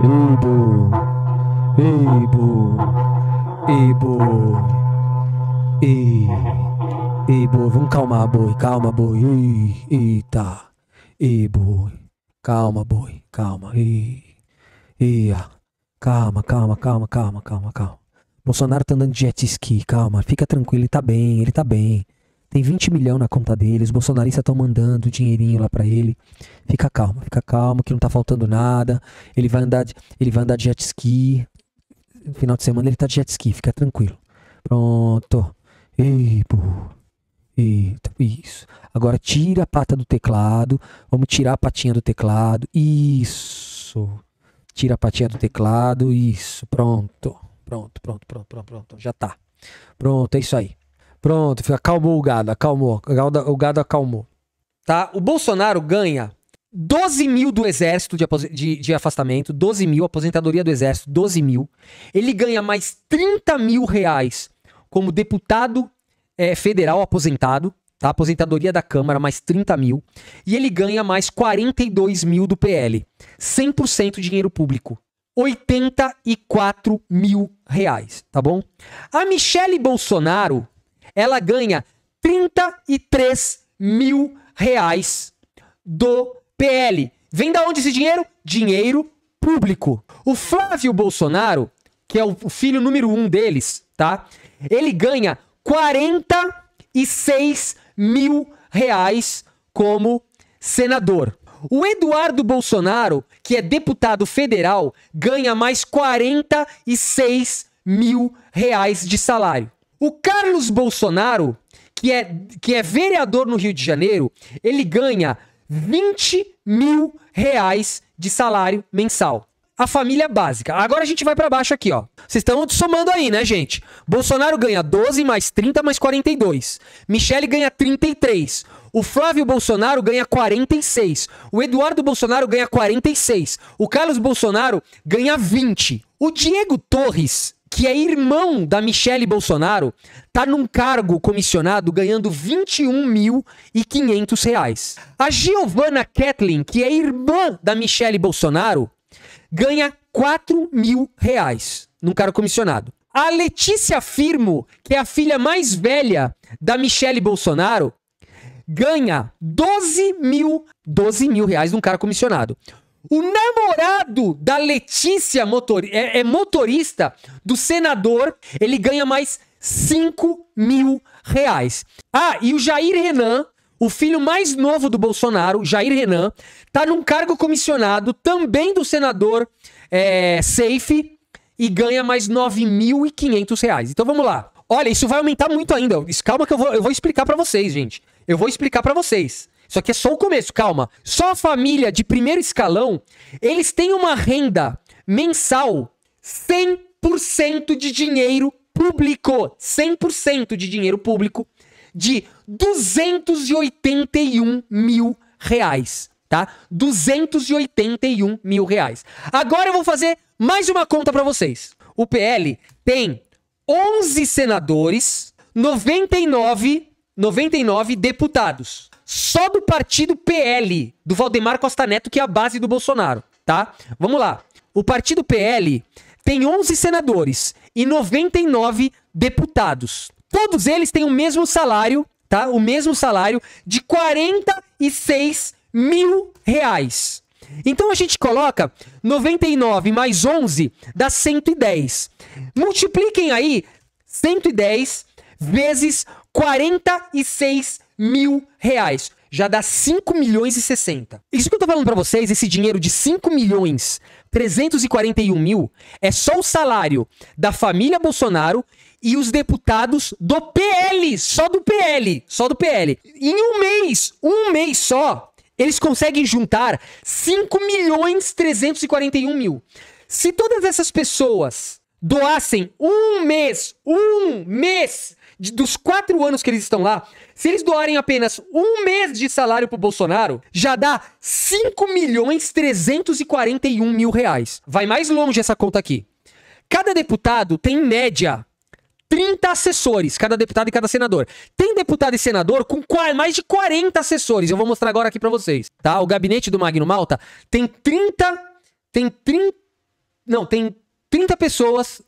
Ibo, Ibo, Ibo, I, Ibo. Vamos calma, boi, calma, boi. I, tá, Ibo, calma, boi, calma. I, Ia, calma, calma, calma, calma, calma, calma. Bolsonaro tá andando de jet ski, calma, fica tranquilo, ele tá bem, ele tá bem tem 20 milhões na conta dele, os bolsonaristas estão mandando dinheirinho lá para ele. Fica calma, fica calma, que não tá faltando nada. Ele vai andar, de, ele vai andar de jet ski. No final de semana ele tá de jet ski, fica tranquilo. Pronto. Ei, burro. Eita, isso. Agora tira a pata do teclado. Vamos tirar a patinha do teclado. Isso. Tira a patinha do teclado. Isso. Pronto. Pronto, pronto, pronto, pronto, pronto. Já tá. Pronto, é isso aí. Pronto, acalmou o gado, acalmou. O gado acalmou. Tá? O Bolsonaro ganha 12 mil do exército de, de, de, afastamento, 12 mil, aposentadoria do exército, 12 mil. Ele ganha mais 30 mil reais como deputado é, federal aposentado, tá? Aposentadoria da Câmara, mais 30 mil. E ele ganha mais 42 mil do PL. 100% dinheiro público. 84 mil reais, tá bom? A Michele Bolsonaro, ela ganha 33 mil reais do PL. Vem da onde esse dinheiro? Dinheiro público. O Flávio Bolsonaro, que é o filho número um deles, tá? Ele ganha 46 mil reais como senador. O Eduardo Bolsonaro, que é deputado federal, ganha mais 46 mil reais de salário. O Carlos Bolsonaro, que é, que é vereador no Rio de Janeiro, ele ganha 20 mil reais de salário mensal. A família básica. Agora a gente vai para baixo aqui, ó. Vocês estão somando aí, né, gente? Bolsonaro ganha 12 mais 30 mais 42. Michele ganha 33. O Flávio Bolsonaro ganha 46. O Eduardo Bolsonaro ganha 46. O Carlos Bolsonaro ganha 20. O Diego Torres que é irmão da Michele Bolsonaro, tá num cargo comissionado ganhando 21.500 reais. A Giovanna Kathleen, que é irmã da Michele Bolsonaro, ganha 4 mil reais num cargo comissionado. A Letícia Firmo, que é a filha mais velha da Michele Bolsonaro, ganha 12 mil, 12 mil reais num cargo comissionado. O namorado da Letícia motor, é, é motorista do senador, ele ganha mais 5 mil reais. Ah, e o Jair Renan, o filho mais novo do Bolsonaro, Jair Renan, tá num cargo comissionado também do senador é, Safe e ganha mais 9.500 reais. Então vamos lá. Olha, isso vai aumentar muito ainda. Calma que eu vou, eu vou explicar para vocês, gente. Eu vou explicar para vocês. Isso aqui é só o começo, calma. Só a família de primeiro escalão, eles têm uma renda mensal 100% de dinheiro público, 100% de dinheiro público, de 281 mil reais, tá? 281 mil reais. Agora eu vou fazer mais uma conta para vocês. O PL tem 11 senadores, 99, 99 deputados só do partido PL, do Valdemar Costa Neto, que é a base do Bolsonaro, tá? Vamos lá. O partido PL tem 11 senadores e 99 deputados. Todos eles têm o mesmo salário, tá? O mesmo salário de 46 mil reais. Então a gente coloca 99 mais 11 dá 110. Multipliquem aí 110 vezes 46 mil reais. Já dá 5 milhões e 60. Isso que eu tô falando para vocês, esse dinheiro de 5 milhões 341 mil, é só o salário da família Bolsonaro e os deputados do PL. Só do PL. Só do PL. Em um mês, um mês só, eles conseguem juntar 5 milhões 341 mil. Se todas essas pessoas doassem um mês, um mês de, dos quatro anos que eles estão lá, se eles doarem apenas um mês de salário pro Bolsonaro, já dá 5 milhões 341 mil reais. Vai mais longe essa conta aqui. Cada deputado tem, em média, 30 assessores, cada deputado e cada senador. Tem deputado e senador com mais de 40 assessores. Eu vou mostrar agora aqui para vocês, tá? O gabinete do Magno Malta tem 30 tem 30 não, tem 30 pessoas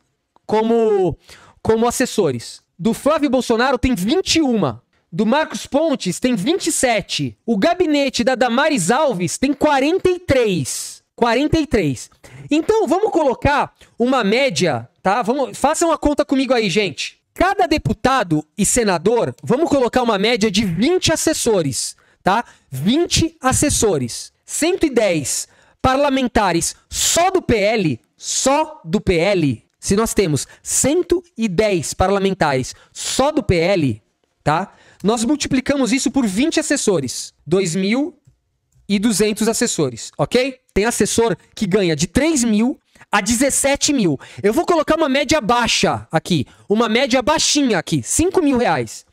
como como assessores. Do Flávio Bolsonaro tem 21. Do Marcos Pontes tem 27. O gabinete da Damares Alves tem 43. 43. Então, vamos colocar uma média, tá? Vamos, façam a conta comigo aí, gente. Cada deputado e senador, vamos colocar uma média de 20 assessores, tá? 20 assessores. 110 parlamentares só do PL, só do PL, se nós temos 110 parlamentares só do PL, tá? Nós multiplicamos isso por 20 assessores, 2.200 assessores, ok? Tem assessor que ganha de 3 mil a 17 mil. Eu vou colocar uma média baixa aqui, uma média baixinha aqui, 5 mil reais.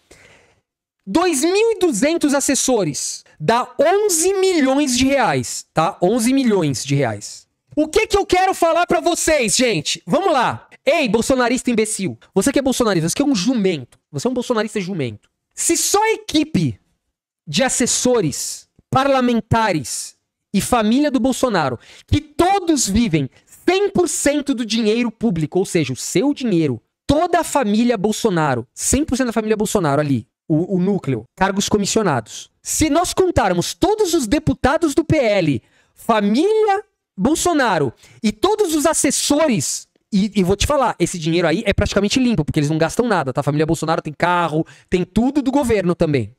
2.200 assessores dá 11 milhões de reais, tá? 11 milhões de reais. O que que eu quero falar para vocês, gente? Vamos lá. Ei, bolsonarista imbecil. Você que é bolsonarista, você que é um jumento. Você é um bolsonarista jumento. Se só a equipe de assessores, parlamentares e família do Bolsonaro, que todos vivem 100% do dinheiro público, ou seja, o seu dinheiro, toda a família Bolsonaro, 100% da família Bolsonaro ali, o, o, núcleo, cargos comissionados. Se nós contarmos todos os deputados do PL, família Bolsonaro e todos os assessores. E, e, vou te falar, esse dinheiro aí é praticamente limpo, porque eles não gastam nada, tá? A família Bolsonaro tem carro, tem tudo do governo também.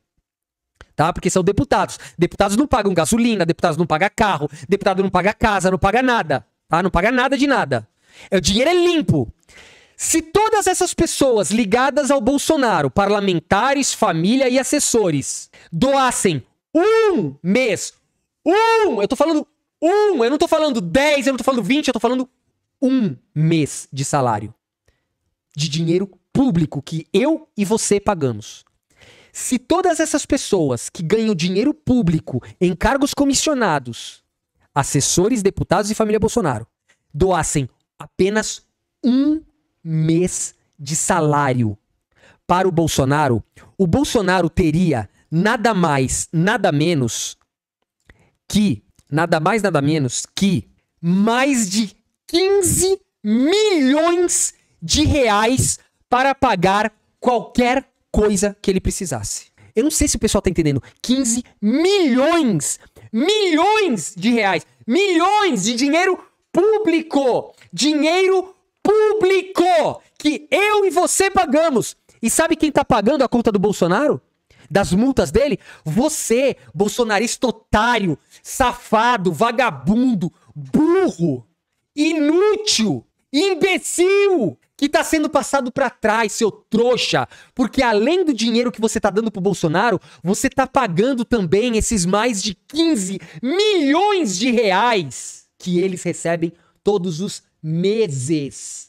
Tá? Porque são deputados. Deputados não pagam gasolina, deputados não pagam carro, deputado não paga casa, não paga nada. Tá? Não paga nada de nada. É, o dinheiro é limpo. Se todas essas pessoas ligadas ao Bolsonaro, parlamentares, família e assessores, doassem um mês, um, eu tô falando um! Eu não tô falando 10, eu não tô falando 20, eu tô falando um mês de salário. De dinheiro público que eu e você pagamos. Se todas essas pessoas que ganham dinheiro público em cargos comissionados, assessores, deputados e família Bolsonaro, doassem apenas um mês de salário para o Bolsonaro, o Bolsonaro teria nada mais, nada menos que nada mais, nada menos que mais de 15 milhões de reais para pagar qualquer coisa que ele precisasse. Eu não sei se o pessoal tá entendendo. 15 milhões! Milhões de reais! Milhões de dinheiro público! Dinheiro público! Que eu e você pagamos! E sabe quem tá pagando a conta do Bolsonaro? das multas dele? Você, bolsonarista otário, safado, vagabundo, burro, inútil, imbecil, que tá sendo passado para trás, seu trouxa, porque além do dinheiro que você tá dando pro Bolsonaro, você tá pagando também esses mais de 15 milhões de reais que eles recebem todos os meses.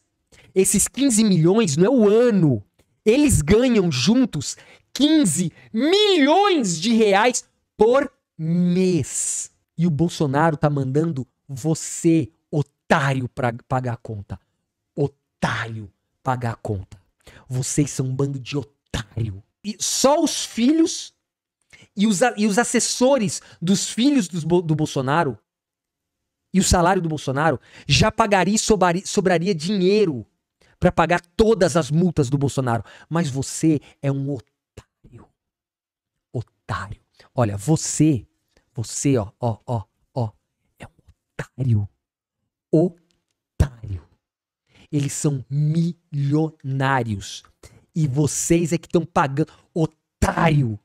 Esses 15 milhões não é o ano. Eles ganham juntos 15 milhões de reais por mês. E o Bolsonaro tá mandando você, otário, pra pagar a conta. Otário, pagar a conta. Vocês são um bando de otário. E só os filhos e os, e os assessores dos filhos do, do Bolsonaro e o salário do Bolsonaro já pagaria e sobraria, sobraria dinheiro para pagar todas as multas do Bolsonaro. Mas você é um otário otário. Olha, você, você, ó, ó, ó, ó, é um otário. Otário. Eles são milionários. E vocês é que estão pagando. Otário!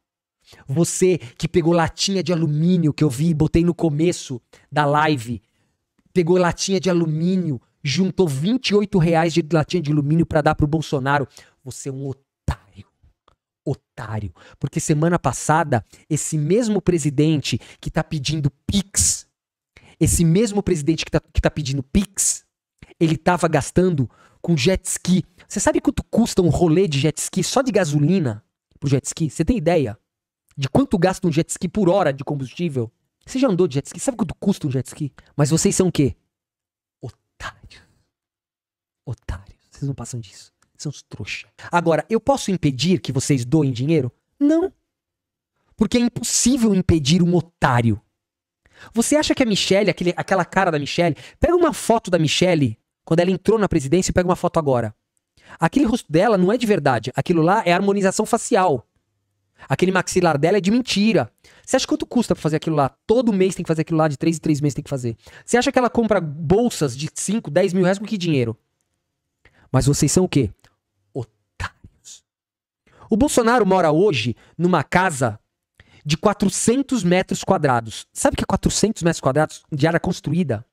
Você que pegou latinha de alumínio que eu vi, e botei no começo da live. Pegou latinha de alumínio, juntou 28 reais de latinha de alumínio para dar pro Bolsonaro. Você é um otário otário. Porque semana passada, esse mesmo presidente que está pedindo PIX, esse mesmo presidente que está tá pedindo PIX, ele estava gastando com jet ski. Você sabe quanto custa um rolê de jet ski só de gasolina pro jet ski? Você tem ideia de quanto gasta um jet ski por hora de combustível? Você já andou de jet ski? Sabe quanto custa um jet ski? Mas vocês são o quê? Otários. Otários. Vocês não passam disso os trouxa. Agora, eu posso impedir que vocês doem dinheiro? Não. Porque é impossível impedir um otário. Você acha que a Michelle, aquele, aquela cara da Michelle, pega uma foto da Michelle quando ela entrou na presidência e pega uma foto agora. Aquele rosto dela não é de verdade. Aquilo lá é harmonização facial. Aquele maxilar dela é de mentira. Você acha quanto custa pra fazer aquilo lá? Todo mês tem que fazer aquilo lá, de 3 em 3 meses tem que fazer. Você acha que ela compra bolsas de 5, 10 mil reais com que dinheiro? Mas vocês são o quê? O Bolsonaro mora hoje numa casa de 400 metros quadrados. Sabe o que é 400 metros quadrados de área construída?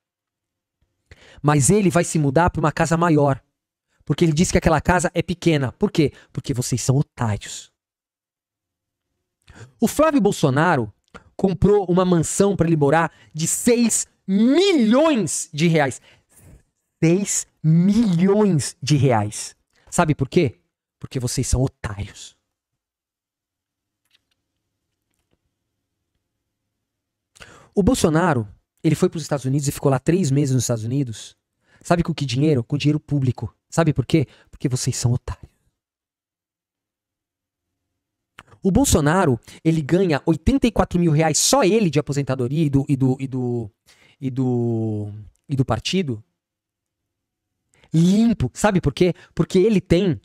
Mas ele vai se mudar para uma casa maior. Porque ele diz que aquela casa é pequena. Por quê? Porque vocês são otários. O Flávio Bolsonaro comprou uma mansão para ele morar de 6 milhões de reais. 6 milhões de reais. Sabe por quê? Porque vocês são otários. O Bolsonaro, ele foi para os Estados Unidos e ficou lá três meses nos Estados Unidos. Sabe com que dinheiro? Com dinheiro público. Sabe por quê? Porque vocês são otários. O Bolsonaro, ele ganha 84 mil reais só ele de aposentadoria e do, e do, e do, e do, e do partido. Limpo. Sabe por quê? Porque ele tem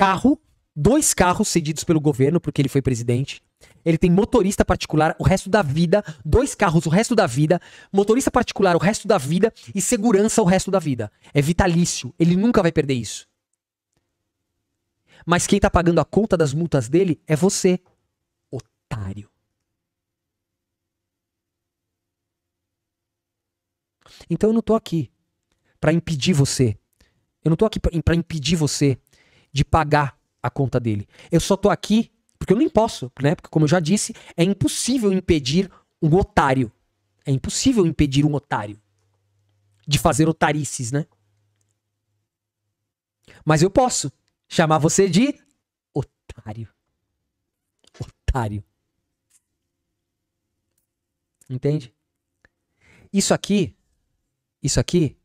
carro, dois carros cedidos pelo governo, porque ele foi presidente. Ele tem motorista particular o resto da vida, dois carros o resto da vida, motorista particular o resto da vida e segurança o resto da vida. É vitalício, ele nunca vai perder isso. Mas quem tá pagando a conta das multas dele é você, otário. Então eu não tô aqui para impedir você. Eu não tô aqui para impedir você de pagar a conta dele. Eu só tô aqui porque eu não posso, né? Porque, como eu já disse, é impossível impedir um otário. É impossível impedir um otário de fazer otarices, né? Mas eu posso chamar você de otário. Otário. Entende? Isso aqui, isso aqui,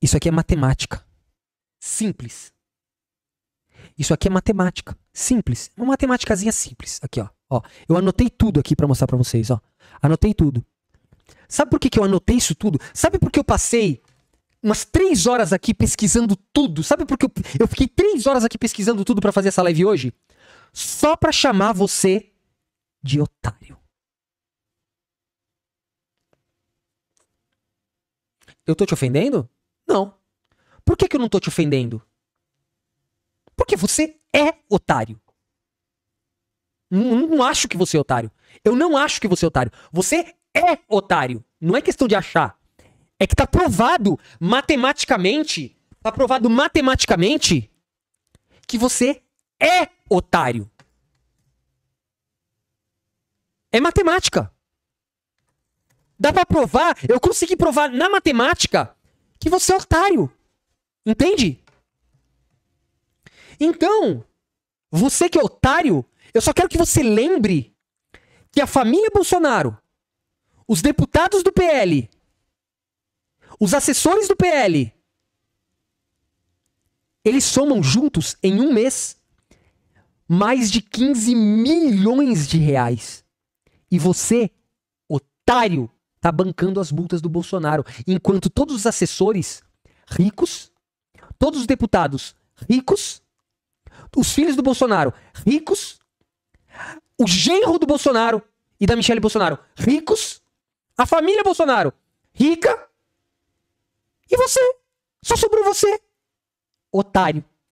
isso aqui é matemática. Simples. Isso aqui é matemática. Simples. Uma matemáticazinha simples. Aqui, ó. ó eu anotei tudo aqui para mostrar para vocês, ó. Anotei tudo. Sabe por que, que eu anotei isso tudo? Sabe por que eu passei umas três horas aqui pesquisando tudo? Sabe por que eu, eu fiquei três horas aqui pesquisando tudo para fazer essa live hoje? Só para chamar você de otário. Eu tô te ofendendo? Não. Por que, que eu não tô te ofendendo? Porque você é otário. Não, não acho que você é otário. Eu não acho que você é otário. Você é otário. Não é questão de achar. É que tá provado matematicamente. Tá provado matematicamente que você é otário. É matemática. Dá pra provar, eu consegui provar na matemática que você é otário. Entende? Então, você que é otário, eu só quero que você lembre que a família Bolsonaro, os deputados do PL, os assessores do PL, eles somam juntos em um mês mais de 15 milhões de reais. E você, otário, tá bancando as multas do Bolsonaro, enquanto todos os assessores ricos, todos os deputados ricos, os filhos do Bolsonaro ricos, o genro do Bolsonaro e da Michelle Bolsonaro ricos, a família Bolsonaro rica, e você. Só sobrou você, otário.